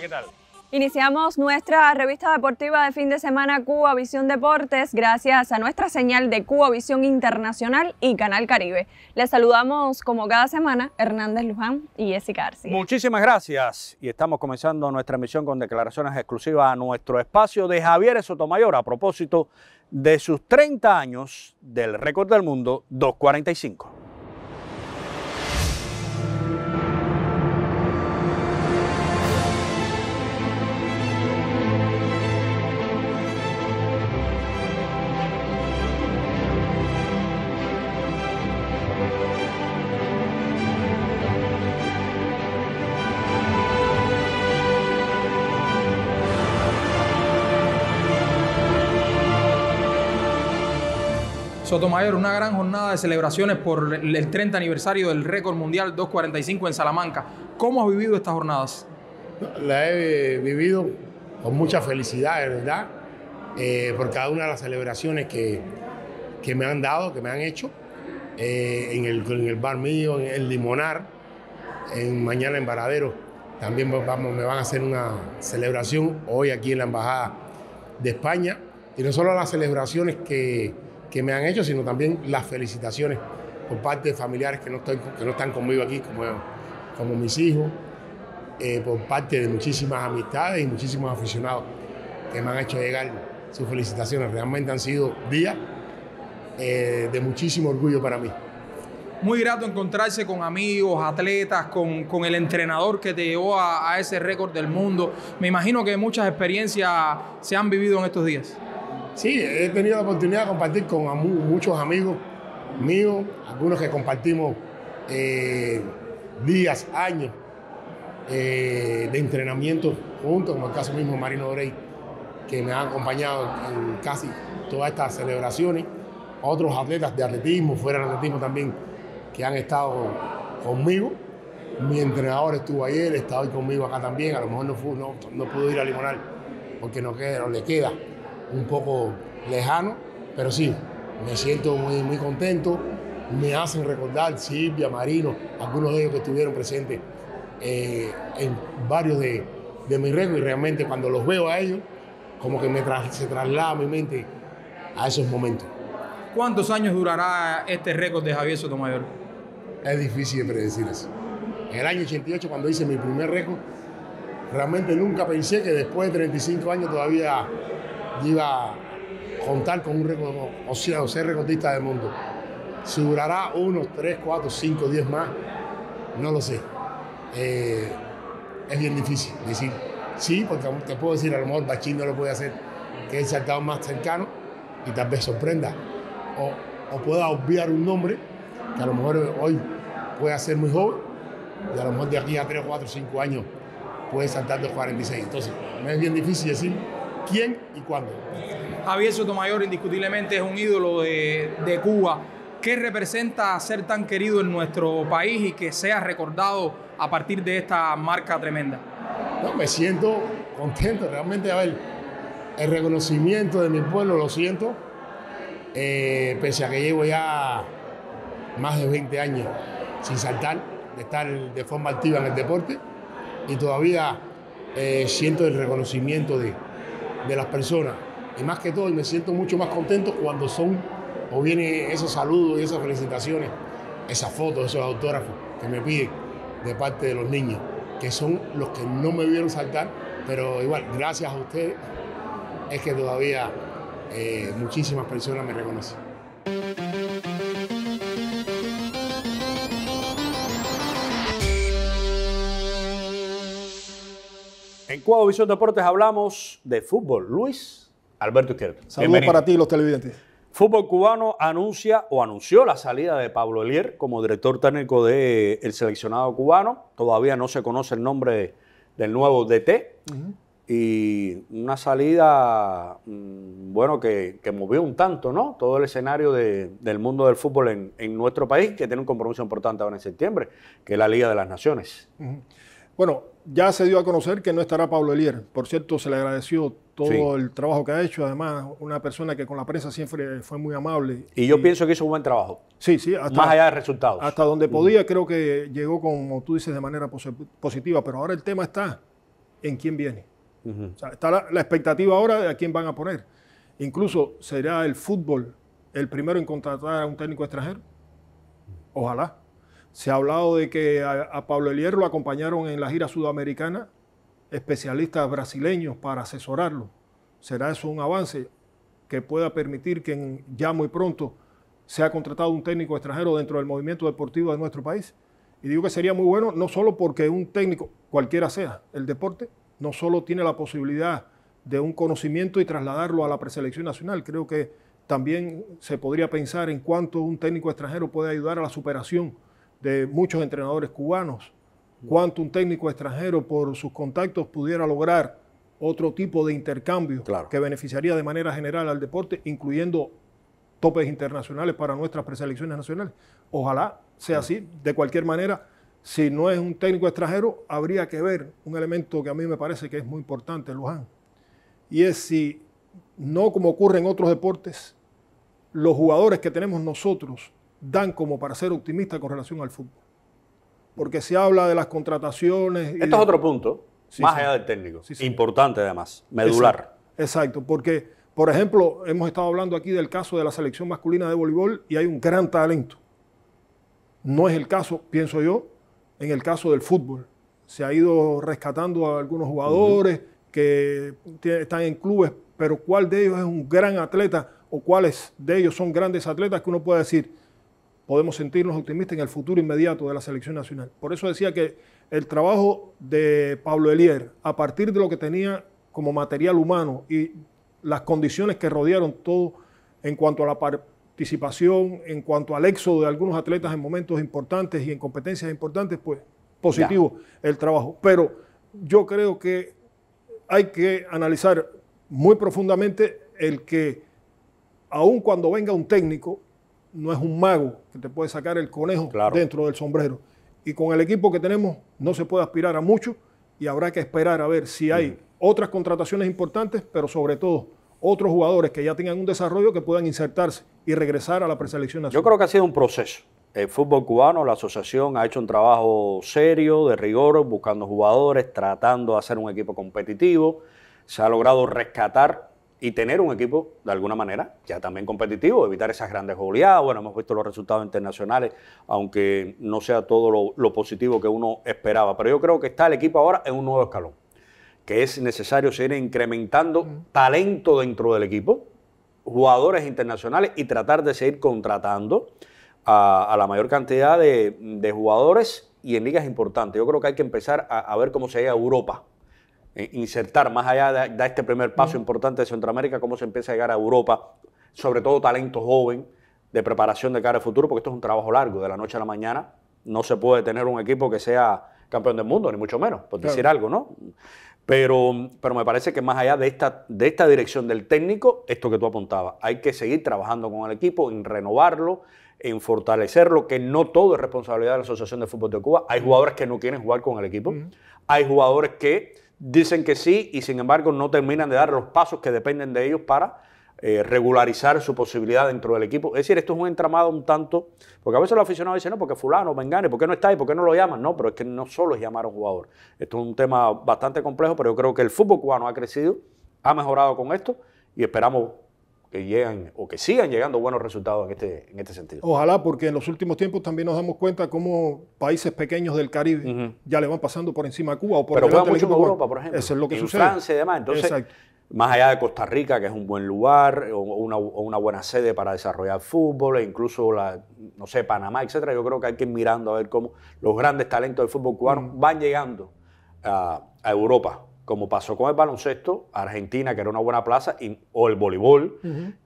¿qué tal? Iniciamos nuestra revista deportiva de fin de semana Cuba Visión Deportes gracias a nuestra señal de Cuba Visión Internacional y Canal Caribe. Les saludamos como cada semana Hernández Luján y Jessica Carci. Muchísimas gracias y estamos comenzando nuestra emisión con declaraciones exclusivas a nuestro espacio de Javier Sotomayor a propósito de sus 30 años del récord del mundo 245. Sotomayor, una gran jornada de celebraciones por el 30 aniversario del récord mundial 245 en Salamanca. ¿Cómo has vivido estas jornadas? La he vivido con mucha felicidad, de verdad, eh, por cada una de las celebraciones que, que me han dado, que me han hecho, eh, en, el, bar mío, en el Limonar, en, mañana en Varadero. También vamos, me van a hacer una celebración hoy aquí en la Embajada de España. Y no solo las celebraciones que, que me han hecho, sino también las felicitaciones por parte de familiares que no, estoy, que no están conmigo aquí, como, como mis hijos, eh, por parte de muchísimas amistades y muchísimos aficionados que me han hecho llegar sus felicitaciones. Realmente han sido días eh, de muchísimo orgullo para mí. Muy grato encontrarse con amigos, atletas, con, el entrenador que te llevó a ese récord del mundo. Me imagino que muchas experiencias se han vivido en estos días. Sí, he tenido la oportunidad de compartir con muchos amigos míos, algunos que compartimos eh, días, años eh, de entrenamiento juntos, como el caso mismo Marino Dorey, que me ha acompañado en casi todas estas celebraciones. Otros atletas de atletismo, fuera del atletismo también, que han estado conmigo. Mi entrenador estuvo ayer, está hoy conmigo acá también. A lo mejor no, pudo ir a Limonar porque no, queda, no le queda un poco lejano, pero sí, me siento muy, muy contento. Me hacen recordar Silvia, Marino, algunos de ellos que estuvieron presentes eh, en varios de, mis récords y realmente cuando los veo a ellos, como que me se traslada mi mente a esos momentos. ¿Cuántos años durará este récord de Javier Sotomayor? Es difícil predecir eso. En el año 88, cuando hice mi primer récord, realmente nunca pensé que después de 35 años todavía iba a contar con un o sea, o ser recordista del mundo. Si durará uno, tres, cuatro, cinco, diez más, no lo sé. Eh, es bien difícil decir sí, porque te puedo decir, a lo mejor Bachín no lo puede hacer, que es el saltado más cercano y tal vez sorprenda. O, pueda obviar un nombre que a lo mejor hoy puede ser muy joven y a lo mejor de aquí a 3, 4, 5 años puede saltar de 46. Entonces, me es bien difícil decir quién y cuándo. Javier Sotomayor indiscutiblemente es un ídolo de, Cuba. ¿Qué representa ser tan querido en nuestro país y que sea recordado a partir de esta marca tremenda? me siento contento, realmente, a ver, el reconocimiento de mi pueblo lo siento, eh, pese a que llevo ya más de 20 años sin saltar, de estar de forma activa en el deporte y todavía eh, siento el reconocimiento de, de las personas. Y más que todo, me siento mucho más contento cuando son o vienen esos saludos y esas felicitaciones, esas fotos, esos autógrafos que me piden de parte de los niños, que son los que no me vieron saltar, pero igual, gracias a ustedes, es que todavía eh, muchísimas personas me reconocen. Cuau Visión Deportes hablamos de fútbol. Luis Alberto Izquierdo. Saludos para ti, los televidentes. Fútbol cubano anuncia o anunció la salida de Pablo Elier como director técnico del el seleccionado cubano. Todavía no se conoce el nombre del nuevo DT. Y una salida, mm, bueno, que, movió un tanto, ¿no? Todo el escenario del mundo del fútbol en, nuestro país, que tiene un compromiso importante ahora en septiembre, que es la Liga de las Naciones. Bueno, ya se dio a conocer que no estará Pablo Elier. Por cierto, se le agradeció todo el trabajo que ha hecho. Además, una persona que con la prensa siempre fue muy amable. Y, yo pienso que hizo un buen trabajo. Sí, sí. Hasta, Más allá de resultados. Hasta donde podía, creo que llegó, como tú dices, de manera positiva. Pero ahora el tema está en quién viene. está la, la, expectativa ahora de a quién van a poner. Incluso será el fútbol el primero en contratar a un técnico extranjero. Ojalá. Se ha hablado de que a, Pablo Elier lo acompañaron en la gira sudamericana especialistas brasileños para asesorarlo. ¿Será eso un avance que pueda permitir que ya muy pronto sea contratado un técnico extranjero dentro del movimiento deportivo de nuestro país? Y digo que sería muy bueno, no solo porque un técnico, cualquiera sea el deporte, no solo tiene la posibilidad de un conocimiento y trasladarlo a la preselección nacional. Creo que también se podría pensar en cuánto un técnico extranjero puede ayudar a la superación de muchos entrenadores cubanos, cuánto un técnico extranjero por sus contactos pudiera lograr otro tipo de intercambio que beneficiaría de manera general al deporte, incluyendo topes internacionales para nuestras preselecciones nacionales. Ojalá sea así. De cualquier manera, si no es un técnico extranjero, habría que ver un elemento que a mí me parece que es muy importante, Luján. Y es si, no como ocurre en otros deportes, los jugadores que tenemos nosotros dan como para ser optimista con relación al fútbol. Porque se habla de las contrataciones. Esto es otro punto, más allá del técnico. Importante además, medular. Exacto. porque, por ejemplo, hemos estado hablando aquí del caso de la selección masculina de voleibol y hay un gran talento. No es el caso, pienso yo, en el caso del fútbol. Se ha ido rescatando a algunos jugadores que están en clubes, pero cuál de ellos es un gran atleta o cuáles de ellos son grandes atletas que uno puede decir, podemos sentirnos optimistas en el futuro inmediato de la selección nacional. Por eso decía que el trabajo de Pablo Elier, a partir de lo que tenía como material humano y las condiciones que rodearon todo en cuanto a la participación, en cuanto al éxodo de algunos atletas en momentos importantes y en competencias importantes, pues positivo el trabajo. Pero yo creo que hay que analizar muy profundamente el que, aun cuando venga un técnico, no es un mago que te puede sacar el conejo dentro del sombrero. Y con el equipo que tenemos no se puede aspirar a mucho y habrá que esperar a ver si hay otras contrataciones importantes, pero sobre todo otros jugadores que ya tengan un desarrollo que puedan insertarse y regresar a la preselección nacional. Yo creo que ha sido un proceso. El fútbol cubano, la asociación ha hecho un trabajo serio, de rigor, buscando jugadores, tratando de hacer un equipo competitivo. Se ha logrado rescatar y tener un equipo de alguna manera ya también competitivo, evitar esas grandes goleadas. Bueno, hemos visto los resultados internacionales, aunque no sea todo lo, positivo que uno esperaba. Pero yo creo que está el equipo ahora en un nuevo escalón, que es necesario seguir incrementando talento dentro del equipo, jugadores internacionales y tratar de seguir contratando a, la mayor cantidad de, jugadores y en ligas importantes. Yo creo que hay que empezar a, ver cómo se llega a Europa eh, insertar más allá de, este primer paso importante de Centroamérica, cómo se empieza a llegar a Europa, sobre todo talento joven de preparación de cara al futuro, porque esto es un trabajo largo, de la noche a la mañana. No se puede tener un equipo que sea campeón del mundo, ni mucho menos, por decir algo, ¿no? Pero, pero me parece que más allá de esta, de esta dirección del técnico, esto que tú apuntabas, hay que seguir trabajando con el equipo, en renovarlo, en fortalecerlo, que no todo es responsabilidad de la Asociación de Fútbol de Cuba. Hay jugadores que no quieren jugar con el equipo, hay jugadores que dicen que sí y sin embargo no terminan de dar los pasos que dependen de ellos para eh, regularizar su posibilidad dentro del equipo. Es decir, esto es un entramado un tanto, porque a veces los aficionados dicen, no, porque fulano, vengane, ¿por qué no está ahí? ¿Por qué no lo llaman? No, pero es que no solo es llamar a un jugador. Esto es un tema bastante complejo, pero yo creo que el fútbol cubano ha crecido, ha mejorado con esto y esperamos que lleguen o que sigan llegando buenos resultados en este, en este sentido. Ojalá, porque en los últimos tiempos también nos damos cuenta cómo países pequeños del Caribe ya le van pasando por encima a Cuba o por Pero juegan mucho en Europa, por ejemplo. Eso es lo que Francia y demás. Entonces, más allá de Costa Rica, que es un buen lugar o una, buena sede para desarrollar fútbol, e incluso, la, no sé, Panamá, etcétera, yo creo que hay que ir mirando a ver cómo los grandes talentos del fútbol cubano mm. van llegando a Europa como pasó con el baloncesto, Argentina, que era una buena plaza, o el voleibol,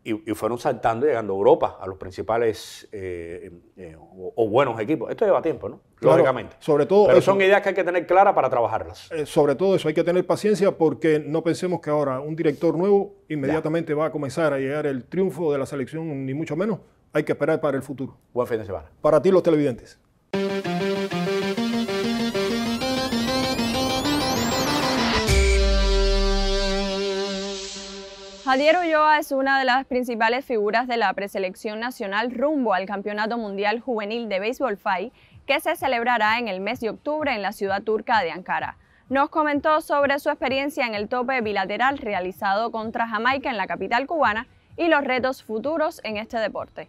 y, fueron saltando y llegando a Europa, a los principales eh, em, eh, o, buenos equipos. Esto lleva tiempo, ¿no? Lógicamente. Sobre todo Pero son ideas que hay que tener claras para trabajarlas. Eh, sobre todo eso, hay que tener paciencia porque no pensemos que ahora un director nuevo inmediatamente va a comenzar a llegar el triunfo de la selección, ni mucho menos. Hay que esperar para el futuro. Buen fin de semana. Para ti, los televidentes. Javier Ulloa es una de las principales figuras de la preselección nacional rumbo al Campeonato Mundial Juvenil de Béisbol FAI, que se celebrará en el mes de octubre en la ciudad turca de Ankara. Nos comentó sobre su experiencia en el tope bilateral realizado contra Jamaica en la capital cubana y los retos futuros en este deporte.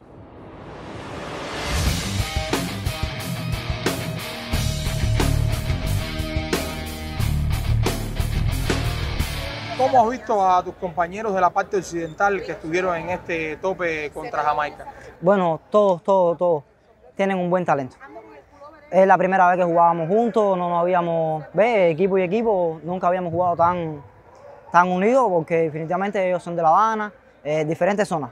¿Cómo has visto a tus compañeros de la parte occidental que estuvieron en este tope contra Jamaica? Bueno, todos, todos, todos tienen un buen talento. Es la primera vez que jugábamos juntos, no nos habíamos, ve, equipo y equipo, nunca habíamos jugado tan, tan unidos porque definitivamente ellos son de La Habana, eh, diferentes zonas.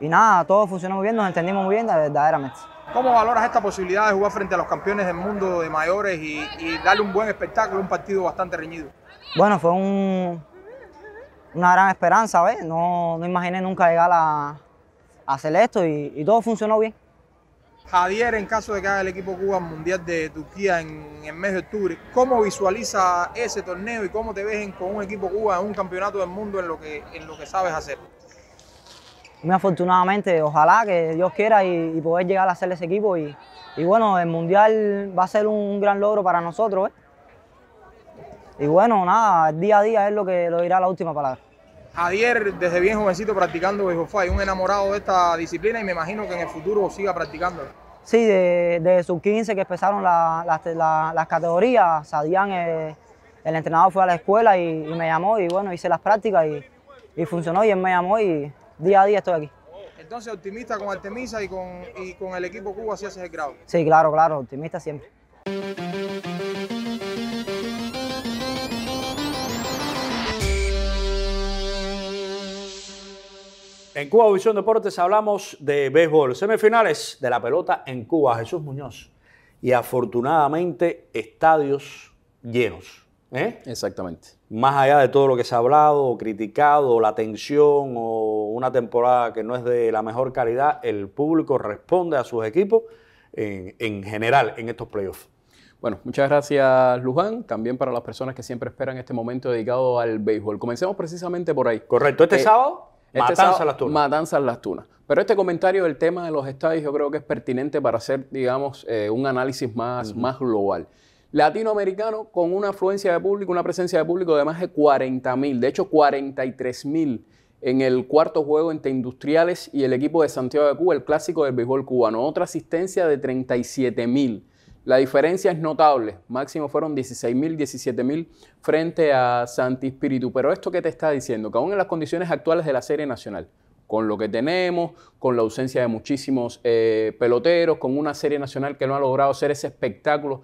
Y nada, todo funcionó muy bien, nos entendimos muy bien verdaderamente. ¿Cómo valoras esta posibilidad de jugar frente a los campeones del mundo de mayores y, y darle un buen espectáculo, un partido bastante reñido? Bueno, fue un, una gran esperanza, ¿ves? No, no imaginé nunca llegar a, a hacer esto y, todo funcionó bien. Javier, en caso de que haga el equipo Cuba Mundial de Turquía en el mes de octubre, ¿cómo visualiza ese torneo y cómo te ves con un equipo Cuba en un campeonato del mundo en lo que, en lo que sabes hacer? Muy afortunadamente, ojalá que Dios quiera y, poder llegar a hacer ese equipo. Y, bueno, el Mundial va a ser un, un gran logro para nosotros. ¿ves? Y bueno, nada, el día a día es lo que lo dirá la última palabra. Javier, desde bien jovencito practicando Bejofá, un enamorado de esta disciplina y me imagino que en el futuro siga practicando. Sí, desde sus 15 que empezaron las categorías, salían eh, el, entrenador fue a la escuela y, me llamó y bueno, hice las prácticas y, funcionó y él me llamó y día a día estoy aquí. Entonces, optimista con Artemisa y con, y con el equipo Cuba si haces el grado. Sí, claro, claro, optimista siempre. En Cuba Visión Deportes hablamos de béisbol, semifinales de la pelota en Cuba, Jesús Muñoz. Y afortunadamente, estadios llenos. ¿eh? Exactamente. Más allá de todo lo que se ha hablado, criticado, la tensión o una temporada que no es de la mejor calidad, el público responde a sus equipos en, general en estos playoffs. Bueno, muchas gracias Luján, también para las personas que siempre esperan este momento dedicado al béisbol. Comencemos precisamente por ahí. Correcto, este eh, sábado este Matanzas las Tunas. Pero este comentario del tema de los estadios yo creo que es pertinente para hacer, digamos, eh, un análisis más, más global. Latinoamericano con una afluencia de público, una presencia de público de más de 40 mil, de hecho 43 mil en el cuarto juego entre Industriales y el equipo de Santiago de Cuba, el clásico del béisbol cubano. Otra asistencia de 37 mil. La diferencia es notable, máximo fueron 16.000, 17.000 frente a Santi Espíritu. Pero esto que te está diciendo, que aún en las condiciones actuales de la Serie Nacional, con lo que tenemos, con la ausencia de muchísimos eh, peloteros, con una Serie Nacional que no ha logrado ser ese espectáculo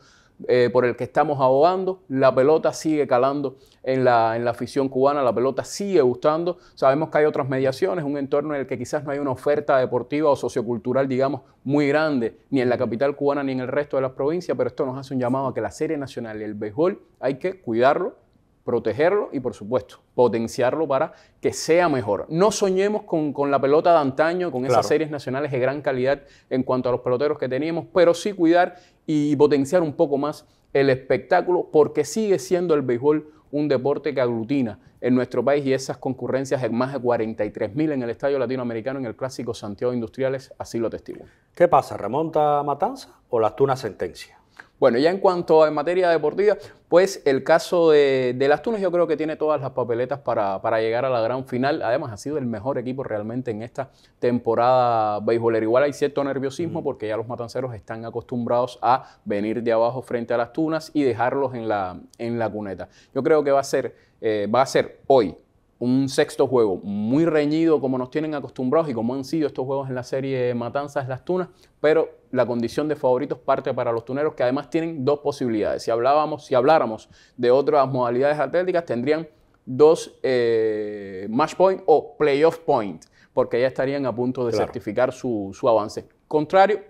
eh, por el que estamos abogando. La pelota sigue calando en la, en la afición cubana, la pelota sigue gustando. Sabemos que hay otras mediaciones, un entorno en el que quizás no hay una oferta deportiva o sociocultural, digamos, muy grande, ni en la capital cubana ni en el resto de las provincias, pero esto nos hace un llamado a que la serie nacional y el béisbol hay que cuidarlo, protegerlo y por supuesto potenciarlo para que sea mejor. No soñemos con, la pelota de antaño, con esas series nacionales de gran calidad en cuanto a los peloteros que teníamos, pero sí cuidar y potenciar un poco más el espectáculo porque sigue siendo el béisbol un deporte que aglutina en nuestro país y esas concurrencias en más de 43.000 mil en el Estadio Latinoamericano en el clásico Santiago Industriales así lo testigo. ¿Qué pasa? ¿Remonta Matanza o las tuna sentencia? Bueno, ya en cuanto a materia deportiva, pues el caso de, las Tunas yo creo que tiene todas las papeletas para, llegar a la gran final. Además, ha sido el mejor equipo realmente en esta temporada beisbolera. Igual hay cierto nerviosismo porque ya los matanceros están acostumbrados a venir de abajo frente a las Tunas y dejarlos en la, en la cuneta. Yo creo que va a ser, eh, va a ser hoy un sexto juego muy reñido como nos tienen acostumbrados y como han sido estos juegos en la serie Matanzas Las Tunas, pero la condición de favoritos parte para los tuneros que además tienen dos posibilidades. Si hablábamos, si habláramos de otras modalidades atléticas, tendrían dos eh, match point o playoff point, porque ya estarían a punto de certificar su, su avance. Contrario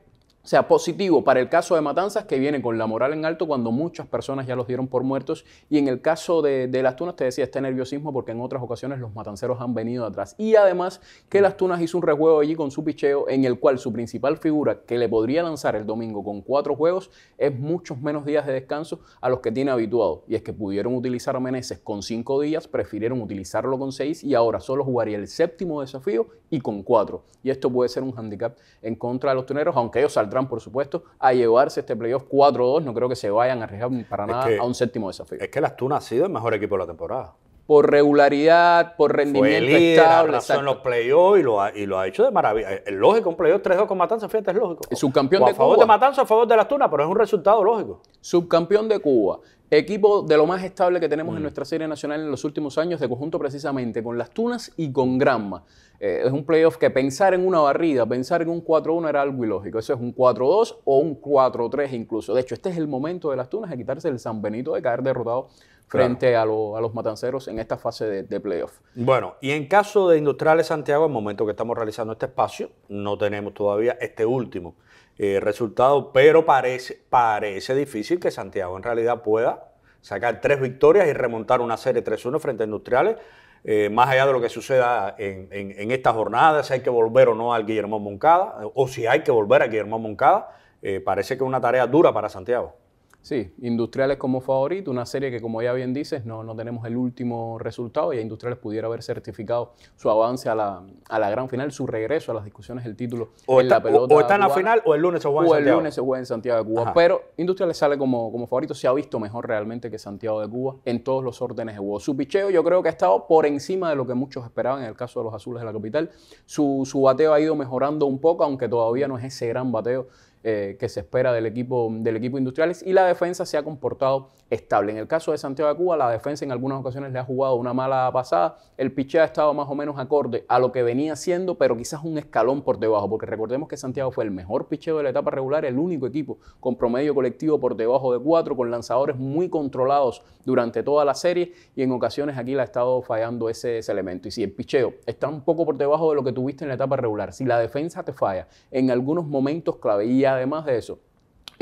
sea positivo para el caso de Matanzas, que viene con la moral en alto cuando muchas personas ya los dieron por muertos. Y en el caso de, las Tunas, te decía este nerviosismo porque en otras ocasiones los matanceros han venido atrás. Y además que las Tunas hizo un rejuego allí con su picheo, en el cual su principal figura que le podría lanzar el domingo con cuatro juegos es muchos menos días de descanso a los que tiene habituado. Y es que pudieron utilizar a Meneses con cinco días, prefirieron utilizarlo con seis y ahora solo jugaría el séptimo desafío y con cuatro. Y esto puede ser un handicap en contra de los tuneros, aunque ellos Trump por supuesto, a llevarse este playoff 4-2. No creo que se vayan a arriesgar para nada a un séptimo desafío. Es que las Tunas ha sido el mejor equipo de la temporada por regularidad, por rendimiento Fue en los playoffs y lo, ha, y lo ha hecho de maravilla. Es lógico, un play-off 3-2 con Matanza, fíjate, es lógico. Subcampeón de a favor de Matanza, a favor de las Tunas, pero es un resultado lógico. Subcampeón de Cuba. Equipo de lo más estable que tenemos en mm. nuestra serie nacional en los últimos años, de conjunto precisamente con las Tunas y con Granma. Eh, es un playoff que pensar en una barrida, pensar en un 4-1 era algo ilógico. Eso es un 4-2 o un 4-3 incluso. De hecho, este es el momento de las Tunas de quitarse el San Benito de caer derrotado frente a, los matanceros en esta fase de, playoff. Bueno, y en caso de Industriales Santiago, el momento que estamos realizando este espacio, no tenemos todavía este último eh, resultado, pero parece, parece difícil que Santiago en realidad pueda sacar tres victorias y remontar una serie 3-1 frente a Industriales. Eh, más allá de lo que suceda en, en, en, esta jornada, si hay que volver o no al Guillermo Moncada, o si hay que volver a Guillermo Moncada, eh, parece que es una tarea dura para Santiago. Sí, Industriales como favorito, una serie que como ya bien dices, no, no tenemos el último resultado, y Industriales pudiera haber certificado su avance a la, a la gran final, su regreso a las discusiones del título o en la pelota. O, está en la final o el lunes se juega en Santiago. el lunes en Santiago de Cuba. Pero Industriales sale como, como favorito, se ha visto mejor realmente que Santiago de Cuba en todos los órdenes de juego. Su picheo yo creo que ha estado por encima de lo que muchos esperaban en el caso de los azules de la capital. Su, su bateo ha ido mejorando un poco, aunque todavía no es ese gran bateo eh, que se espera del equipo, del equipo Industriales y la defensa se ha comportado estable. En el caso de Santiago de Cuba, la defensa en algunas ocasiones le ha jugado una mala pasada. El picheo ha estado más o menos acorde a lo que venía siendo, pero quizás un escalón por debajo, porque recordemos que Santiago fue el mejor picheo de la etapa regular, el único equipo con promedio colectivo por debajo de cuatro con lanzadores muy controlados durante toda la serie y en ocasiones aquí le ha estado fallando ese, elemento. Y si el picheo está un poco por debajo de lo que tuviste en la etapa regular, si la defensa te falla en algunos momentos clave además de eso,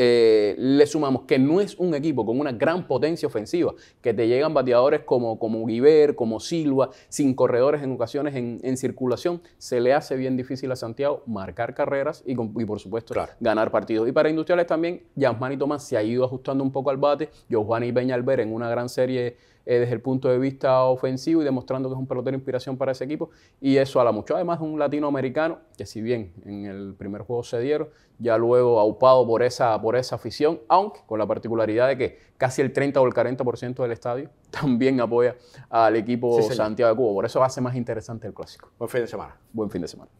eh, le sumamos que no es un equipo con una gran potencia ofensiva, que te llegan bateadores como, como como Silva, sin corredores en ocasiones en, circulación, se le hace bien difícil a Santiago marcar carreras y, por supuesto ganar partidos. Y para Industriales también, Yasmani Tomás se ha ido ajustando un poco al bate, Giovanni Peñalver en una gran serie eh, desde el punto de vista ofensivo y demostrando que es un pelotero de inspiración para ese equipo. Y eso a la mucho. Además, un latinoamericano que, si bien en el primer juego se dieron, ya luego aupado por esa, por esa afición, aunque con la particularidad de que casi el 30 o el 40% del estadio también apoya al equipo Santiago de Cuba. Por eso hace más interesante el clásico. Buen fin de semana. Buen fin de semana.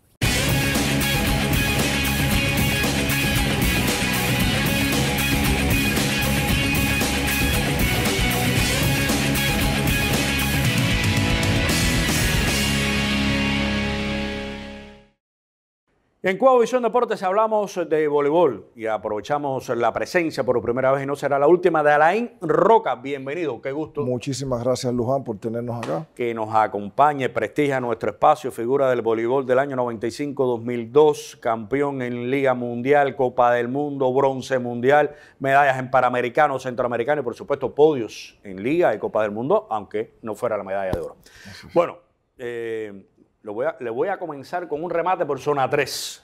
En Visión Deportes hablamos de voleibol y aprovechamos la presencia por primera vez y no será la última de Alain Roca. Bienvenido, qué gusto. Muchísimas gracias Luján por tenernos acá. Que nos acompañe, prestigia nuestro espacio, figura del voleibol del año 95-2002, campeón en Liga Mundial, Copa del Mundo, bronce mundial, medallas en Panamericano, Centroamericano y por supuesto podios en Liga y Copa del Mundo, aunque no fuera la medalla de oro. Bueno, eh, le voy a comenzar con un remate por zona 3.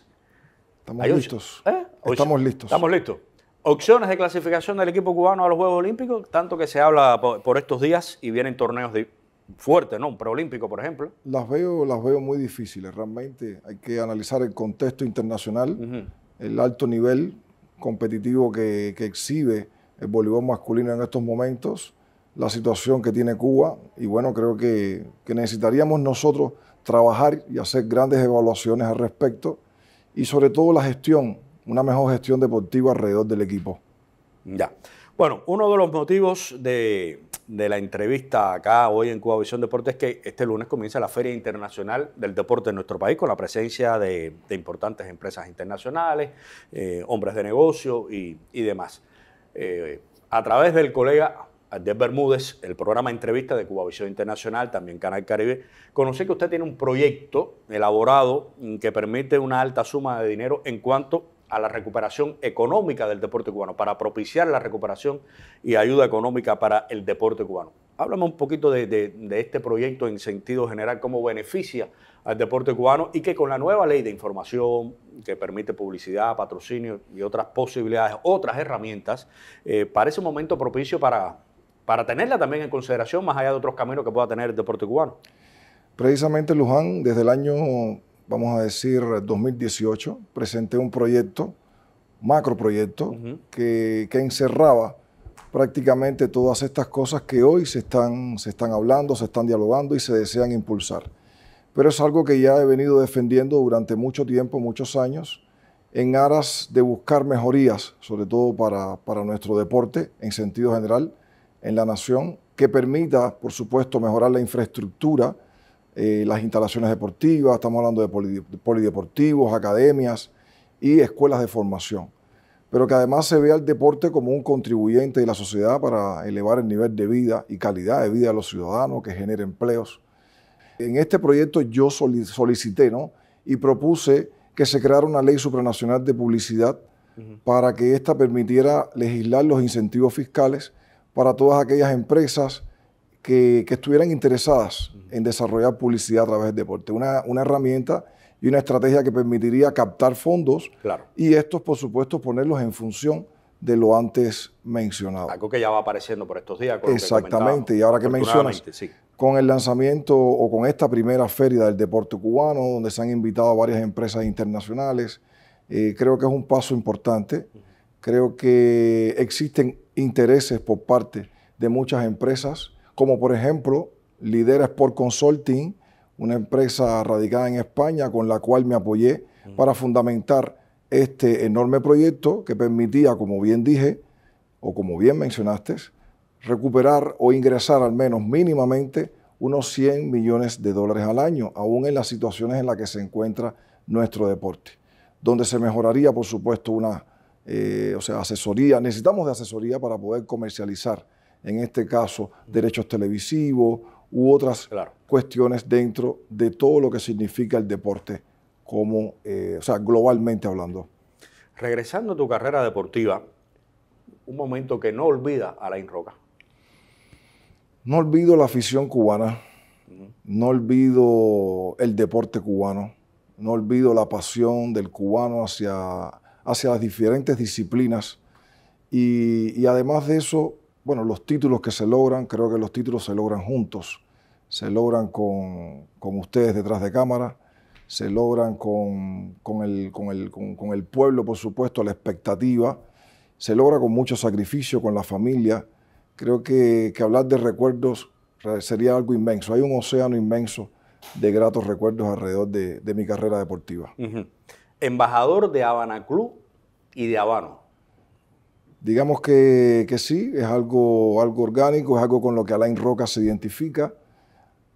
Estamos listos. ¿Eh? Estamos listos. Estamos listos. Opciones de clasificación del equipo cubano a los Juegos Olímpicos, tanto que se habla por estos días y vienen torneos de, fuerte, ¿no? Un preolímpico, por ejemplo. Las veo, las veo muy difíciles, realmente. Hay que analizar el contexto internacional, el alto nivel competitivo que, exhibe el voleibol masculino en estos momentos, la situación que tiene Cuba, y bueno, creo que, que necesitaríamos nosotros trabajar y hacer grandes evaluaciones al respecto y sobre todo la gestión, una mejor gestión deportiva alrededor del equipo. Ya. Bueno, uno de los motivos de, la entrevista acá hoy en Cuba Visión Deporte es que este lunes comienza la Feria Internacional del Deporte en nuestro país con la presencia de, importantes empresas internacionales, eh, hombres de negocio y, demás. Eh, a través del colega de Bermúdez, el programa Entrevista de Cuba Visión Internacional, también Canal Caribe, conocí que usted tiene un proyecto elaborado mm, que permite una alta suma de dinero en cuanto a la recuperación económica del deporte cubano, para propiciar la recuperación y ayuda económica para el deporte cubano. Háblame un poquito de, este proyecto en sentido general, cómo beneficia al deporte cubano y que con la nueva ley de información que permite publicidad, patrocinio y otras posibilidades, otras herramientas, eh, parece un momento propicio para, para tenerla también en consideración, más allá de otros caminos que pueda tener el deporte cubano. Precisamente, Luján, desde el año, vamos a decir, 2018, presenté un proyecto, macroproyecto, que, encerraba prácticamente todas estas cosas que hoy se están, se están hablando, se están dialogando y se desean impulsar. Pero es algo que ya he venido defendiendo durante mucho tiempo, muchos años, en aras de buscar mejorías, sobre todo para, para nuestro deporte en sentido general, en la nación que permita, por supuesto, mejorar la infraestructura, eh, las instalaciones deportivas, estamos hablando de polideportivos, academias y escuelas de formación, pero que además se vea el deporte como un contribuyente de la sociedad para elevar el nivel de vida y calidad de vida de los ciudadanos, que genere empleos. En este proyecto yo solicité ¿no? y propuse que se creara una ley supranacional de publicidad para que ésta permitiera legislar los incentivos fiscales para todas aquellas empresas que, estuvieran interesadas en desarrollar publicidad a través del deporte. Una, herramienta y una estrategia que permitiría captar fondos y estos, por supuesto, ponerlos en función de lo antes mencionado. Algo que ya va apareciendo por estos días. Exactamente, y ahora que mencionas, con el lanzamiento o con esta primera feria del deporte cubano, donde se han invitado a varias empresas internacionales, eh, creo que es un paso importante. Creo que existen intereses por parte de muchas empresas, como por ejemplo Lidera Sport Consulting, una empresa radicada en España con la cual me apoyé mm. para fundamentar este enorme proyecto que permitía, como bien dije, o como bien mencionaste, recuperar o ingresar al menos mínimamente unos 100 millones de dólares al año, aún en las situaciones en las que se encuentra nuestro deporte, donde se mejoraría, por supuesto, una eh, o sea, asesoría, necesitamos de asesoría para poder comercializar, en este caso, derechos televisivos u otras cuestiones dentro de todo lo que significa el deporte, como, eh, o sea, globalmente hablando. Regresando a tu carrera deportiva, un momento que no olvida a la Roca. No olvido la afición cubana, no olvido el deporte cubano, no olvido la pasión del cubano hacia hacia las diferentes disciplinas. Y, además de eso, bueno, los títulos que se logran, creo que los títulos se logran juntos, se logran con, ustedes detrás de cámara, se logran con, con, el, con, el, pueblo, por supuesto, la expectativa, se logra con mucho sacrificio, con la familia. Creo que, hablar de recuerdos sería algo inmenso. Hay un océano inmenso de gratos recuerdos alrededor de, mi carrera deportiva embajador de Habana Club y de Habano. Digamos que, sí, es algo, algo orgánico, es algo con lo que Alain Roca se identifica.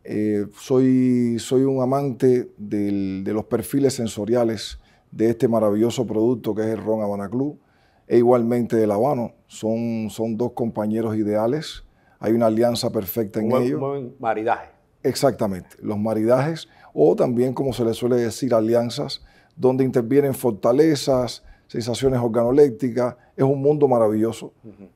Eh, soy, soy un amante de los perfiles sensoriales de este maravilloso producto que es el Ron Habana Club e igualmente del Habano. Son, son dos compañeros ideales, hay una alianza perfecta en ellos. Un maridaje. Exactamente, los maridajes o también, como se le suele decir, alianzas donde intervienen fortalezas, sensaciones organolépticas. Es un mundo maravilloso,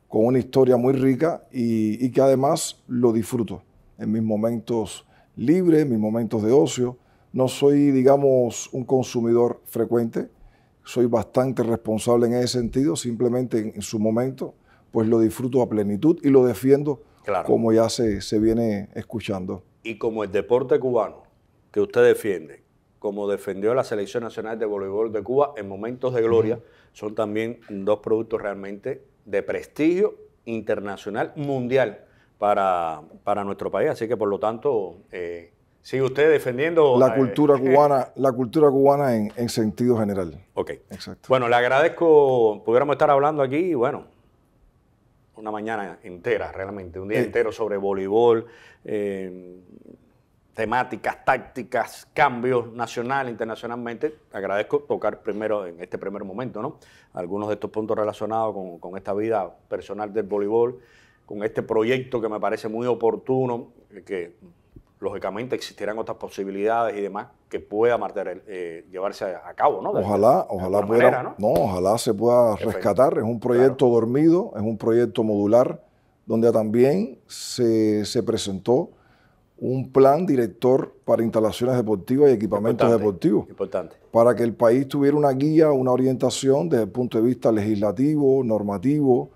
con una historia muy rica y, que además lo disfruto en mis momentos libres, en mis momentos de ocio. No soy, digamos, un consumidor frecuente, soy bastante responsable en ese sentido, simplemente en, su momento, pues lo disfruto a plenitud y lo defiendo como ya se, se viene escuchando. Y como el deporte cubano que usted defiende, como defendió la Selección Nacional de Voleibol de Cuba en momentos de gloria, son también dos productos realmente de prestigio internacional, mundial para, nuestro país. Así que, por lo tanto, eh, sigue usted defendiendo... La eh, cultura cubana, la cultura cubana en, sentido general. Ok. Exacto. Bueno, le agradezco, pudiéramos estar hablando aquí, bueno, una mañana entera, realmente, un día eh, entero sobre voleibol, temáticas, tácticas, cambios nacional, internacionalmente. Agradezco tocar primero en este primer momento, ¿no? Algunos de estos puntos relacionados con, esta vida personal del voleibol, con este proyecto que me parece muy oportuno, que lógicamente existirán otras posibilidades y demás que pueda eh, llevarse a cabo, ¿no? ojalá, ojalá ¿no? ojalá se pueda rescatar. Es un proyecto dormido, es un proyecto modular donde también se, se presentó un plan director para instalaciones deportivas y equipamientos deportivos. Importante. Para que el país tuviera una guía, una orientación desde el punto de vista legislativo, normativo.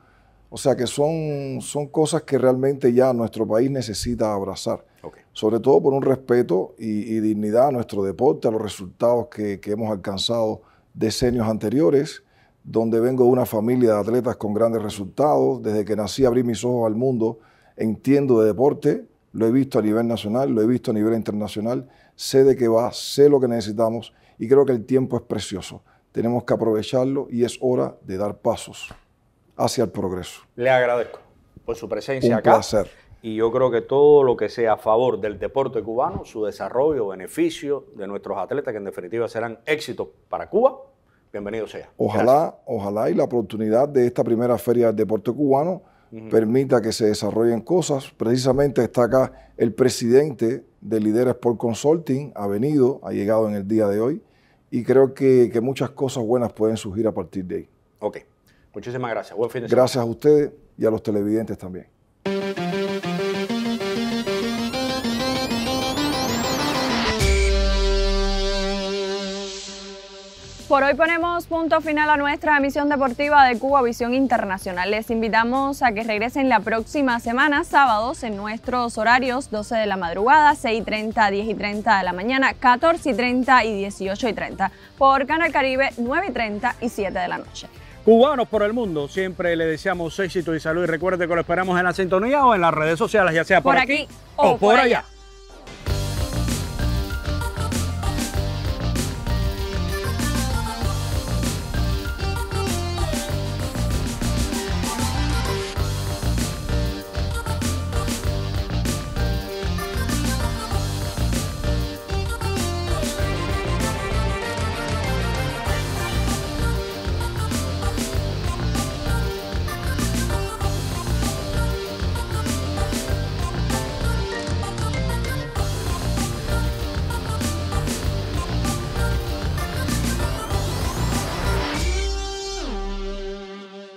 O sea que son, son cosas que realmente ya nuestro país necesita abrazar. Sobre todo por un respeto y, dignidad a nuestro deporte, a los resultados que, hemos alcanzado decenios anteriores, donde vengo de una familia de atletas con grandes resultados. Desde que nací abrí mis ojos al mundo, entiendo de deporte lo he visto a nivel nacional, lo he visto a nivel internacional, sé de qué va, sé lo que necesitamos y creo que el tiempo es precioso. Tenemos que aprovecharlo y es hora de dar pasos hacia el progreso. Le agradezco por su presencia acá. placer. Y yo creo que todo lo que sea a favor del deporte cubano, su desarrollo, beneficio de nuestros atletas, que en definitiva serán éxitos para Cuba, bienvenido sea. Ojalá, ojalá y la oportunidad de esta primera feria del deporte cubano permita que se desarrollen cosas. Precisamente está acá el presidente de Lideres por Consulting, ha venido, ha llegado en el día de hoy, y creo que, muchas cosas buenas pueden surgir a partir de ahí. Ok, muchísimas gracias. Buen fin de Gracias a ustedes y a los televidentes también. Por hoy ponemos punto final a nuestra emisión deportiva de Cuba Visión Internacional. Les invitamos a que regresen la próxima semana, sábados, en nuestros horarios 12 de la madrugada, 6 y 30, 10 y 30 de la mañana, 14 y 30 y 18 y 30, por Canal Caribe 9 y 30 y 7 de la noche. Cubanos por el mundo, siempre le deseamos éxito y salud y recuerde que lo esperamos en la sintonía o en las redes sociales, ya sea por, aquí, o por, allá.